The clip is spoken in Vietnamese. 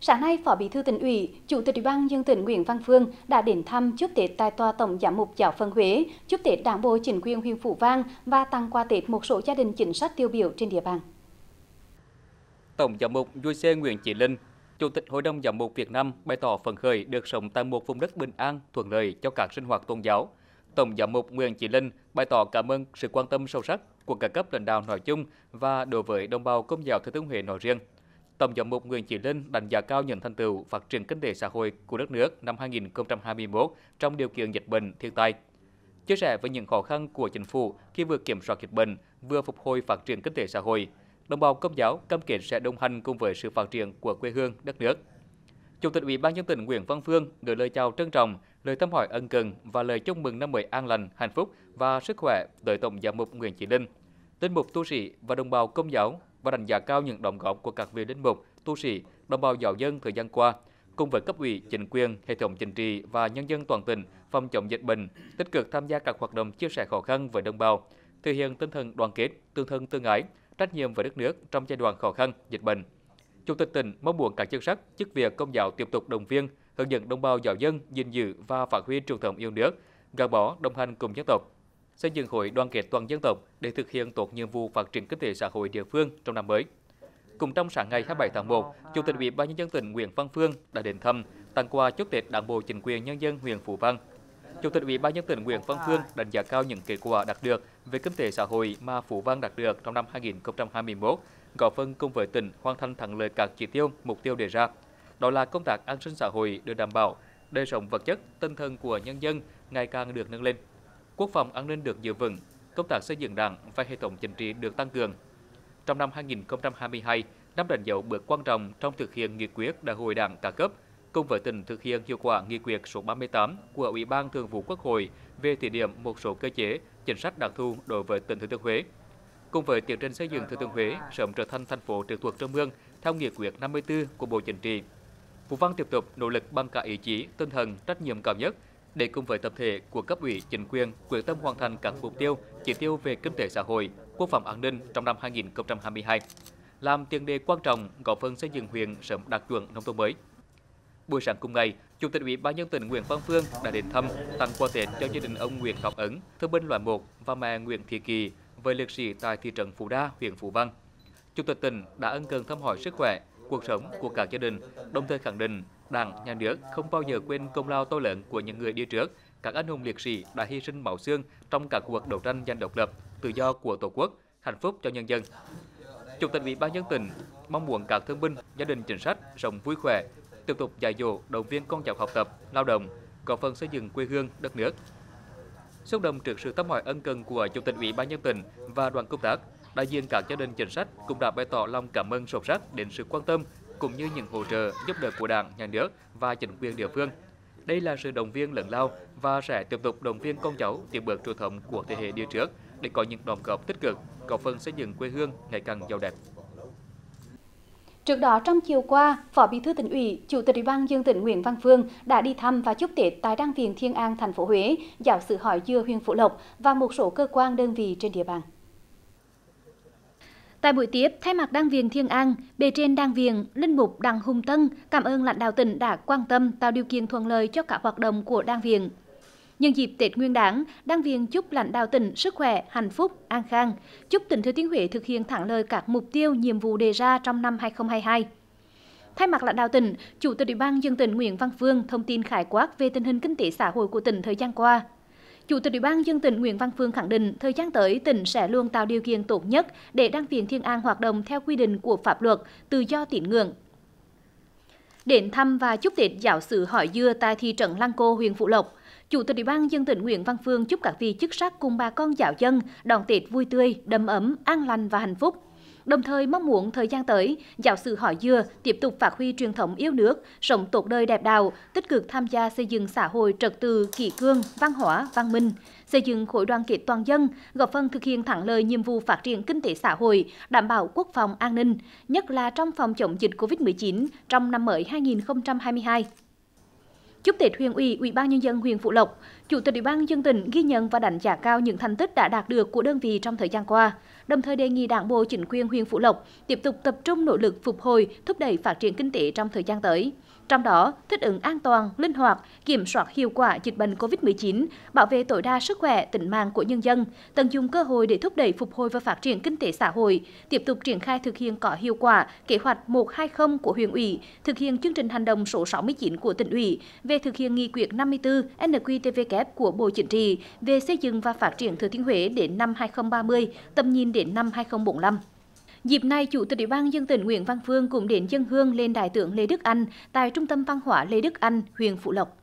sáng nay Phó Bí thư tỉnh ủy, Chủ tịch Ủy ban dân tỉnh Nguyễn Văn Phương đã đến thăm chúc Tết tại tòa Tổng giám mục Giáo phận Huế, chúc Tết Đảng bộ chính quyền huyện Phú Vang và tặng quà Tết một số gia đình chính sách tiêu biểu trên địa bàn. Tổng giám mục Vui Xê Nguyễn Chỉ Linh, Chủ tịch Hội đồng giám mục Việt Nam bày tỏ phần khởi được sống tại một vùng đất bình an, thuận lợi cho các sinh hoạt tôn giáo. Tổng giám mục Nguyễn Chỉ Linh bày tỏ cảm ơn sự quan tâm sâu sắc của cả cấp lãnh đạo nói chung và đối với đồng bào công giáo Thừa Thiên Huế nói riêng. Tổng giám mục Nguyễn Chí Linh đánh giá cao những thành tựu phát triển kinh tế xã hội của đất nước năm 2021 trong điều kiện dịch bệnh thiên tai. Chia sẻ với những khó khăn của chính phủ khi vừa kiểm soát dịch bệnh, vừa phục hồi phát triển kinh tế xã hội, đồng bào công giáo cam kết sẽ đồng hành cùng với sự phát triển của quê hương đất nước. Chủ tịch Ủy ban nhân tỉnh Nguyễn Văn Phương gửi lời chào trân trọng, lời thăm hỏi ân cần và lời chúc mừng năm mới an lành, hạnh phúc và sức khỏe tới Tổng giám mục Nguyễn Chí Linh, linh mục tu sĩ và đồng bào công giáo và đánh giá cao những đóng góp của các vị linh mục, tu sĩ, đồng bào giáo dân thời gian qua, cùng với cấp ủy, chính quyền, hệ thống chính trị và nhân dân toàn tỉnh phòng chống dịch bệnh, tích cực tham gia các hoạt động chia sẻ khó khăn với đồng bào, thể hiện tinh thần đoàn kết, tương thân tương ái, trách nhiệm với đất nước trong giai đoạn khó khăn dịch bệnh. Chủ tịch tỉnh mong muốn các chức sắc, chức việc công giáo tiếp tục đồng viên, hướng dẫn đồng bào giáo dân gìn giữ và phát huy truyền thống yêu nước, gắn bó đồng hành cùng dân tộc, xây dựng khối đoàn kết toàn dân tộc để thực hiện tốt nhiệm vụ phát triển kinh tế xã hội địa phương trong năm mới. Cùng trong sáng ngày 27 tháng 1, Chủ tịch Ủy ban nhân dân tỉnh Nguyễn Văn Phương đã đến thăm, tặng quà chúc Tết Đảng bộ chính quyền nhân dân huyện Phú Vang. Chủ tịch Ủy ban nhân tỉnh Nguyễn Văn Phương đánh giá cao những kết quả đạt được về kinh tế xã hội mà Phú Vang đạt được trong năm 2021, góp phần cùng với tỉnh hoàn thành thắng lợi các chỉ tiêu, mục tiêu đề ra. Đó là công tác an sinh xã hội được đảm bảo, đời sống vật chất, tinh thần của nhân dân ngày càng được nâng lên quốc phòng an ninh được giữ vững, công tác xây dựng Đảng và hệ thống chính trị được tăng cường. Trong năm 2022, năm đánh dấu bước quan trọng trong thực hiện nghị quyết Đại hội Đảng cả cấp, cùng với tỉnh thực hiện hiệu quả nghị quyết số 38 của Ủy ban Thường vụ Quốc hội về thí điểm một số cơ chế, chính sách đặc thù đối với tỉnh Thừa Thiên Huế. Cùng với tiến trình xây dựng Thừa Thiên Huế sớm trở thành thành phố trực thuộc Trung ương theo nghị quyết 54 của Bộ Chính trị. Phú Văn tiếp tục nỗ lực bằng cả ý chí, tinh thần, trách nhiệm cao nhất – để cùng với tập thể của cấp ủy chính quyền quyết tâm hoàn thành các mục tiêu chỉ tiêu về kinh tế xã hội quốc phòng an ninh trong năm 2022 làm tiền đề quan trọng góp phần xây dựng huyện sớm đạt chuẩn nông thôn mới buổi sáng cùng ngày chủ tịch ủy ban nhân tỉnh Nguyễn Văn Phương đã đến thăm tặng quà Tết cho gia đình ông Nguyễn Ngọc Ấn thương binh loại một và mẹ Nguyễn Thị Kỳ với liệt sĩ tại thị trấn Phú Đa huyện Phú Vang Chủ tịch tỉnh đã ân cần thăm hỏi sức khỏe, cuộc sống của cả gia đình, đồng thời khẳng định Đảng, nhà nước không bao giờ quên công lao to lớn của những người đi trước, các anh hùng liệt sĩ đã hy sinh máu xương trong các cuộc đấu tranh giành độc lập, tự do của Tổ quốc, hạnh phúc cho nhân dân. Chủ tịch Ủy ban nhân tỉnh mong muốn các thương binh, gia đình chính sách sống vui khỏe, tiếp tục dạy dỗ, động viên con cháu học tập, lao động, góp phần xây dựng quê hương, đất nước. Xúc động trước sự thăm hỏi ân cần của Chủ tịch Ủy ban nhân tỉnh và đoàn công tác, đại diện các gia đình chính sách cũng đã bày tỏ lòng cảm ơn sâu sắc đến sự quan tâm, cũng như những hỗ trợ giúp đỡ của Đảng, Nhà nước và chính quyền địa phương. Đây là sự động viên lớn lao và sẽ tiếp tục động viên con cháu tiếp bước truyền thống của thế hệ đi trước để có những đóng góp tích cực, góp phần xây dựng quê hương ngày càng giàu đẹp. Trước đó trong chiều qua, Phó Bí thư tỉnh ủy, Chủ tịch Ủy ban dân tỉnh Nguyễn Văn Phương đã đi thăm và chúc Tết tại Đăng viện Thiên An, thành phố Huế, giáo sự hỏi dưa huyện Phú Lộc và một số cơ quan đơn vị trên địa bàn. Tại buổi tiếp, thay mặt Đảng viện Thiên An, bề trên Đảng viện, Linh mục Đặng Hùng Tân cảm ơn lãnh đạo tỉnh đã quan tâm tạo điều kiện thuận lợi cho các hoạt động của Đảng viện. Nhân dịp Tết Nguyên đán, Đảng viên chúc lãnh đạo tỉnh sức khỏe, hạnh phúc, an khang, chúc tỉnh Thừa Thiên Huế thực hiện thẳng lợi các mục tiêu, nhiệm vụ đề ra trong năm 2022. Thay mặt lãnh đạo tỉnh, Chủ tịch Ủy ban dân tỉnh Nguyễn Văn Phương thông tin khái quát về tình hình kinh tế xã hội của tỉnh thời gian qua. Chủ tịch Ủy ban dân tỉnh Nguyễn Văn Phương khẳng định, thời gian tới tỉnh sẽ luôn tạo điều kiện tốt nhất để Đăng viện Thiên An hoạt động theo quy định của pháp luật, tự do tín ngưỡng, đến thăm và chúc Tết giáo sứ Hỏi Dưa tại thị trấn Lăng Cô, huyện Phụ Lộc. Chủ tịch Ủy ban dân tỉnh Nguyễn Văn Phương chúc các vị chức sắc cùng bà con giáo dân đón Tết vui tươi, đầm ấm, an lành và hạnh phúc đồng thời mong muốn thời gian tới giáo sư họ Dừa tiếp tục phát huy truyền thống yêu nước, sống tốt đời đẹp đạo, tích cực tham gia xây dựng xã hội trật tự, kỷ cương, văn hóa, văn minh, xây dựng khối đoàn kết toàn dân, góp phần thực hiện thắng lợi nhiệm vụ phát triển kinh tế xã hội, đảm bảo quốc phòng an ninh, nhất là trong phòng chống dịch COVID-19 trong năm mới 2022. Chúc Tết huyện ủy, Ủy ban nhân dân huyện Phú Lộc, Chủ tịch Ủy ban dân tỉnh ghi nhận và đánh giá cao những thành tích đã đạt được của đơn vị trong thời gian qua, đồng thời đề nghị Đảng bộ chính quyền huyện Phú Lộc tiếp tục tập trung nỗ lực phục hồi, thúc đẩy phát triển kinh tế trong thời gian tới trong đó thích ứng an toàn linh hoạt kiểm soát hiệu quả dịch bệnh covid 19 bảo vệ tối đa sức khỏe tính mạng của nhân dân tận dụng cơ hội để thúc đẩy phục hồi và phát triển kinh tế xã hội tiếp tục triển khai thực hiện có hiệu quả kế hoạch một hai không của huyện ủy thực hiện chương trình hành động số sáu mươi chín của tỉnh ủy về thực hiện nghị quyết năm mươi tư nqtvk của bộ chính trị về xây dựng và phát triển thừa thiên huế đến năm hai không ba mươi tầm nhìn đến năm hai không bốn lăm dịp này chủ tịch ủy ban dân tỉnh nguyễn văn phương cũng đến dân hương lên đại tướng lê đức anh tại trung tâm văn hóa lê đức anh huyện phú lộc